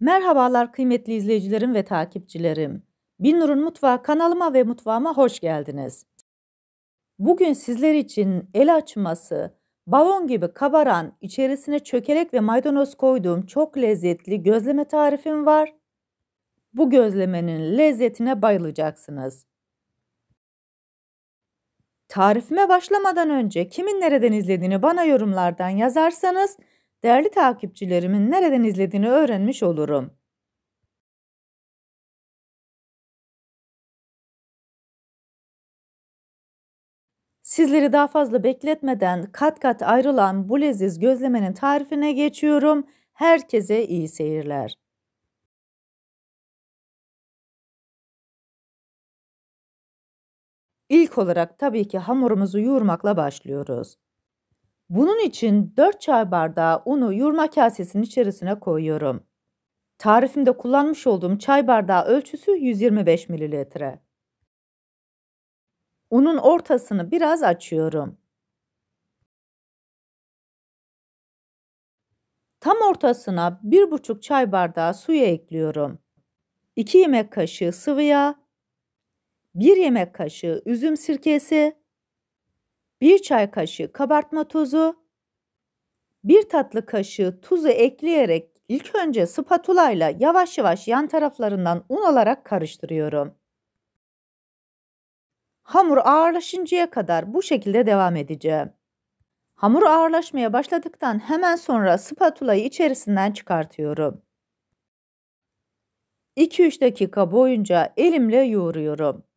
Merhabalar kıymetli izleyicilerim ve takipçilerim. Binur'un Mutfağı kanalıma ve mutfağıma hoş geldiniz. Bugün sizler için el açması, balon gibi kabaran, içerisine çökelek ve maydanoz koyduğum çok lezzetli gözleme tarifim var. Bu gözlemenin lezzetine bayılacaksınız. Tarifime başlamadan önce kimin nereden izlediğini bana yorumlardan yazarsanız değerli takipçilerimin nereden izlediğini öğrenmiş olurum. Sizleri daha fazla bekletmeden kat kat ayrılan bu leziz gözlemenin tarifine geçiyorum. Herkese iyi seyirler. İlk olarak tabii ki hamurumuzu yoğurmakla başlıyoruz. Bunun için 4 çay bardağı unu yurma kasesinin içerisine koyuyorum. Tarifimde kullanmış olduğum çay bardağı ölçüsü 125 ml. Unun ortasını biraz açıyorum. Tam ortasına 1,5 çay bardağı suyu ekliyorum. 2 yemek kaşığı sıvı yağ, 1 yemek kaşığı üzüm sirkesi, 1 çay kaşığı kabartma tozu, 1 tatlı kaşığı tuzu ekleyerek ilk önce spatula ile yavaş yavaş yan taraflarından un alarak karıştırıyorum. Hamur ağırlaşıncaya kadar bu şekilde devam edeceğim. Hamur ağırlaşmaya başladıktan hemen sonra spatulayı içerisinden çıkartıyorum. 2-3 dakika boyunca elimle yoğuruyorum.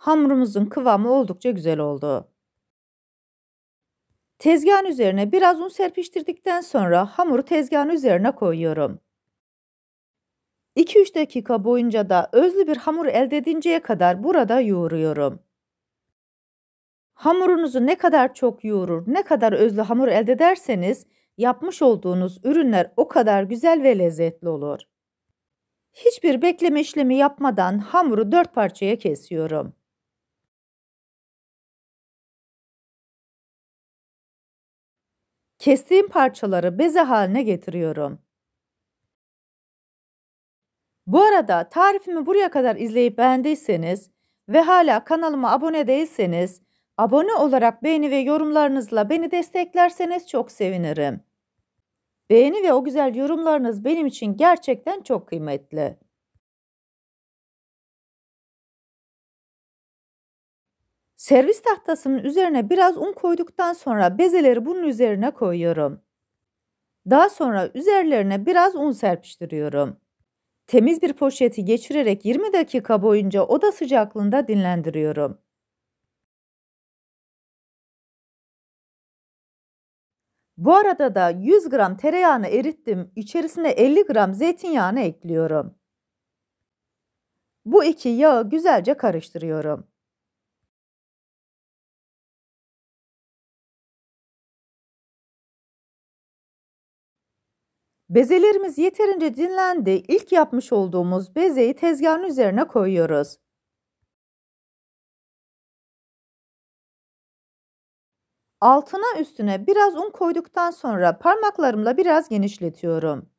Hamurumuzun kıvamı oldukça güzel oldu. Tezgahın üzerine biraz un serpiştirdikten sonra hamuru tezgahın üzerine koyuyorum. 2-3 dakika boyunca da özlü bir hamur elde edinceye kadar burada yoğuruyorum. Hamurunuzu ne kadar çok yoğurur, ne kadar özlü hamur elde ederseniz yapmış olduğunuz ürünler o kadar güzel ve lezzetli olur. Hiçbir bekleme işlemi yapmadan hamuru dört parçaya kesiyorum. Kestiğim parçaları beze haline getiriyorum. Bu arada tarifimi buraya kadar izleyip beğendiyseniz ve hala kanalıma abone değilseniz abone olarak beğeni ve yorumlarınızla beni desteklerseniz çok sevinirim. Beğeni ve o güzel yorumlarınız benim için gerçekten çok kıymetli. Servis tahtasının üzerine biraz un koyduktan sonra bezeleri bunun üzerine koyuyorum. Daha sonra üzerlerine biraz un serpiştiriyorum. Temiz bir poşeti geçirerek 20 dakika boyunca oda sıcaklığında dinlendiriyorum. Bu arada da 100 gram tereyağını erittim. İçerisine 50 gram zeytinyağını ekliyorum. Bu iki yağı güzelce karıştırıyorum. Bezelerimiz yeterince dinlendi. İlk yapmış olduğumuz bezeyi tezgahın üzerine koyuyoruz. Altına üstüne biraz un koyduktan sonra parmaklarımla biraz genişletiyorum.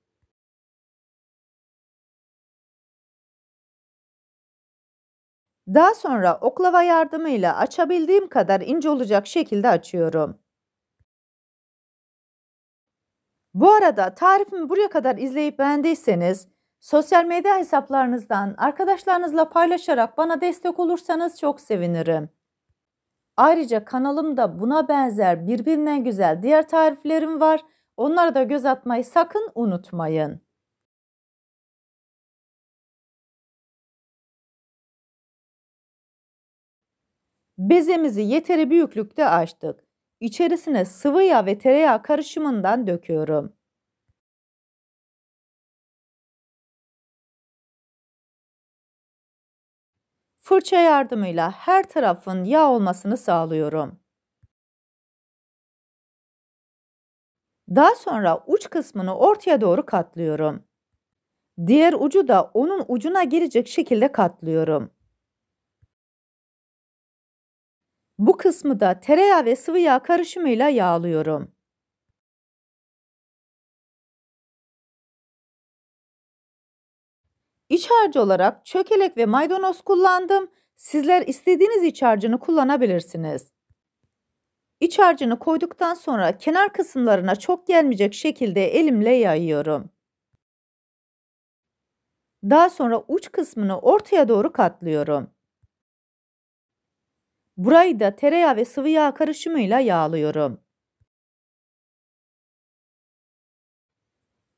Daha sonra oklava yardımıyla açabildiğim kadar ince olacak şekilde açıyorum. Bu arada tarifimi buraya kadar izleyip beğendiyseniz sosyal medya hesaplarınızdan arkadaşlarınızla paylaşarak bana destek olursanız çok sevinirim. Ayrıca kanalımda buna benzer birbirinden güzel diğer tariflerim var. Onlara da göz atmayı sakın unutmayın. Bezemizi yeteri büyüklükte açtık. İçerisine sıvı yağ ve tereyağı karışımından döküyorum. Fırça yardımıyla her tarafın yağ olmasını sağlıyorum. Daha sonra uç kısmını ortaya doğru katlıyorum. Diğer ucu da onun ucuna girecek şekilde katlıyorum. Bu kısmı da tereyağı ve sıvı yağ karışımıyla yağlıyorum. İç harcı olarak çökelek ve maydanoz kullandım. Sizler istediğiniz iç harcını kullanabilirsiniz. İç harcını koyduktan sonra kenar kısımlarına çok gelmeyecek şekilde elimle yayıyorum. Daha sonra uç kısmını ortaya doğru katlıyorum. Burayı da tereyağı ve sıvı yağ karışımıyla yağlıyorum.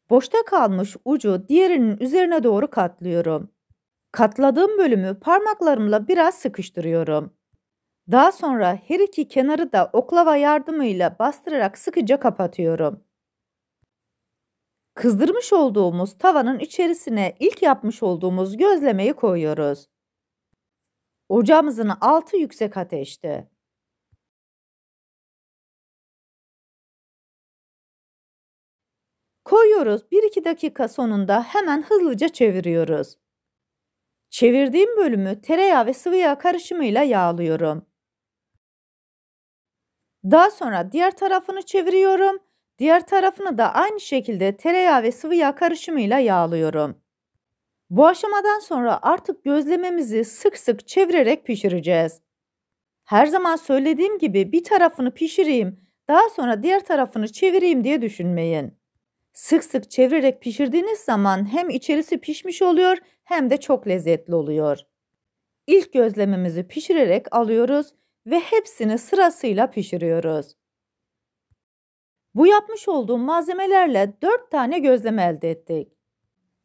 Boşta kalmış ucu diğerinin üzerine doğru katlıyorum. Katladığım bölümü parmaklarımla biraz sıkıştırıyorum. Daha sonra her iki kenarı da oklava yardımıyla bastırarak sıkıca kapatıyorum. Kızdırmış olduğumuz tavanın içerisine ilk yapmış olduğumuz gözlemeyi koyuyoruz. Ocağımızın altı yüksek ateşte. Koyuyoruz Bir iki dakika sonunda hemen hızlıca çeviriyoruz. Çevirdiğim bölümü tereyağı ve sıvı yağ karışımıyla yağlıyorum. Daha sonra diğer tarafını çeviriyorum. Diğer tarafını da aynı şekilde tereyağı ve sıvı yağ karışımıyla yağlıyorum. Bu aşamadan sonra artık gözlememizi sık sık çevirerek pişireceğiz. Her zaman söylediğim gibi bir tarafını pişireyim, daha sonra diğer tarafını çevireyim diye düşünmeyin. Sık sık çevirerek pişirdiğiniz zaman hem içerisi pişmiş oluyor hem de çok lezzetli oluyor. İlk gözlememizi pişirerek alıyoruz ve hepsini sırasıyla pişiriyoruz. Bu yapmış olduğum malzemelerle 4 tane gözleme elde ettik.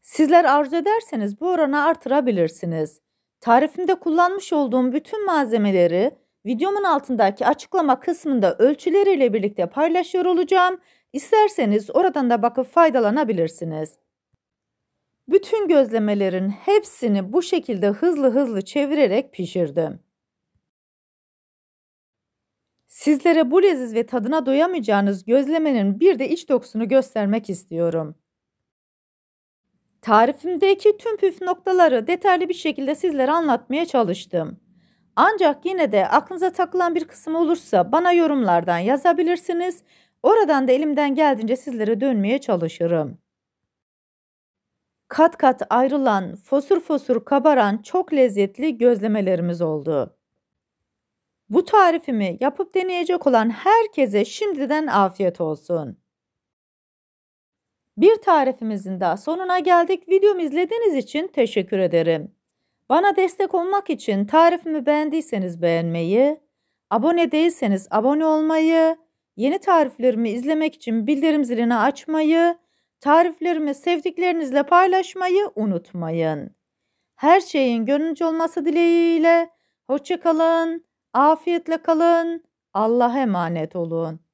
Sizler arzu ederseniz bu oranı artırabilirsiniz. Tarifimde kullanmış olduğum bütün malzemeleri videomun altındaki açıklama kısmında ölçüleriyle birlikte paylaşıyor olacağım. İsterseniz oradan da bakıp faydalanabilirsiniz. Bütün gözlemelerin hepsini bu şekilde hızlı hızlı çevirerek pişirdim. Sizlere bu leziz ve tadına doyamayacağınız gözlemenin bir de iç dokusunu göstermek istiyorum. Tarifimdeki tüm püf noktaları detaylı bir şekilde sizlere anlatmaya çalıştım. Ancak yine de aklınıza takılan bir kısım olursa bana yorumlardan yazabilirsiniz. Oradan da elimden geldiğince sizlere dönmeye çalışırım. Kat kat ayrılan, fosur fosur kabaran çok lezzetli gözlemelerimiz oldu. Bu tarifimi yapıp deneyecek olan herkese şimdiden afiyet olsun. Bir tarifimizin daha sonuna geldik. Videomu izlediğiniz için teşekkür ederim. Bana destek olmak için tarifimi beğendiyseniz beğenmeyi, abone değilseniz abone olmayı, yeni tariflerimi izlemek için bildirim zilini açmayı, tariflerimi sevdiklerinizle paylaşmayı unutmayın. Her şeyin gönlünce olması dileğiyle, hoşçakalın, afiyetle kalın, Allah'a emanet olun.